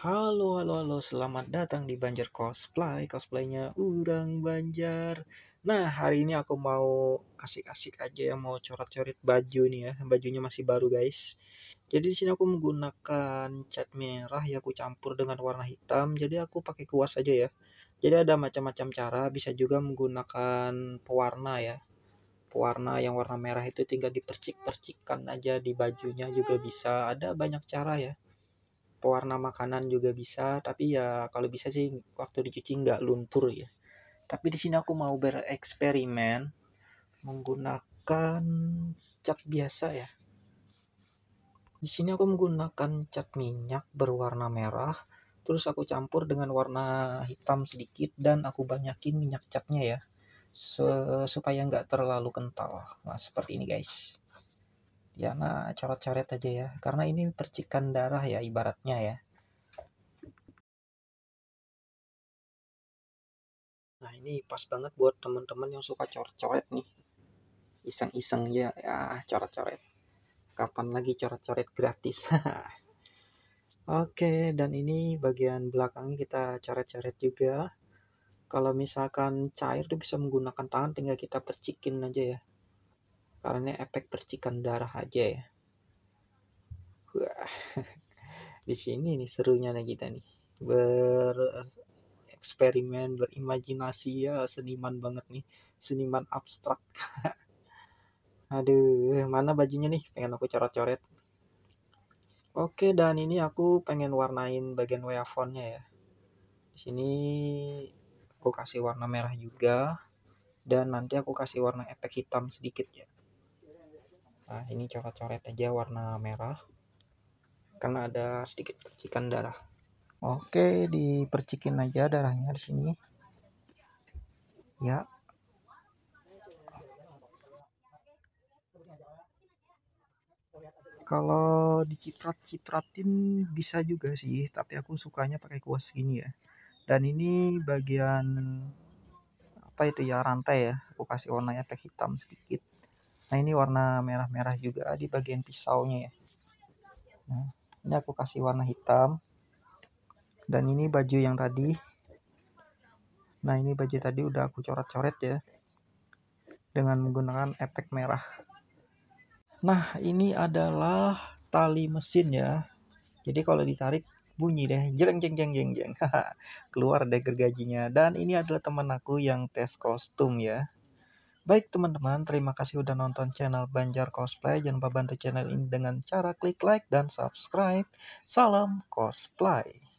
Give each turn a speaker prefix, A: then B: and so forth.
A: Halo, halo, halo, selamat datang di Banjar Cosplay Cosplaynya Urang Banjar Nah, hari ini aku mau asik-asik aja ya Mau coret-coret baju nih ya Bajunya masih baru guys Jadi di sini aku menggunakan cat merah ya Aku campur dengan warna hitam Jadi aku pakai kuas aja ya Jadi ada macam-macam cara Bisa juga menggunakan pewarna ya Pewarna yang warna merah itu tinggal dipercik-percikan aja di bajunya juga bisa Ada banyak cara ya pewarna makanan juga bisa tapi ya kalau bisa sih waktu dicuci nggak luntur ya tapi di sini aku mau bereksperimen menggunakan cat biasa ya di sini aku menggunakan cat minyak berwarna merah terus aku campur dengan warna hitam sedikit dan aku banyakin minyak catnya ya supaya nggak terlalu kental nah seperti ini guys ya nah coret-coret aja ya karena ini percikan darah ya ibaratnya ya nah ini pas banget buat teman-teman yang suka coret-coret nih iseng-iseng ya ya coret-coret kapan lagi coret-coret gratis Oke, dan ini bagian belakangnya kita coret-coret juga. Kalau misalkan cair, dia bisa menggunakan tangan, tinggal kita percikin aja ya karena efek percikan darah aja ya Wah, di sini nih serunya nih kita nih ber eksperimen berimajinasi ya seniman banget nih seniman abstrak aduh mana bajunya nih pengen aku coret-coret oke dan ini aku pengen warnain bagian WA ya di sini aku kasih warna merah juga dan nanti aku kasih warna efek hitam sedikit ya biasa ah, ini coret-coret aja warna merah karena ada sedikit percikan darah oke dipercikin aja darahnya di sini ya kalau diciprat-cipratin bisa juga sih tapi aku sukanya pakai kuas gini ya dan ini bagian apa itu ya rantai ya aku kasih warnanya pakai hitam sedikit nah ini warna merah-merah juga di bagian pisaunya ya nah ini aku kasih warna hitam dan ini baju yang tadi nah ini baju tadi udah aku coret-coret ya dengan menggunakan efek merah nah ini adalah tali mesin ya jadi kalau ditarik bunyi deh jeng jeng jeng jeng jeng keluar deh gergajinya dan ini adalah teman aku yang tes kostum ya Baik teman-teman, terima kasih sudah nonton channel Banjar Cosplay. Jangan lupa bantu channel ini dengan cara klik like dan subscribe. Salam cosplay.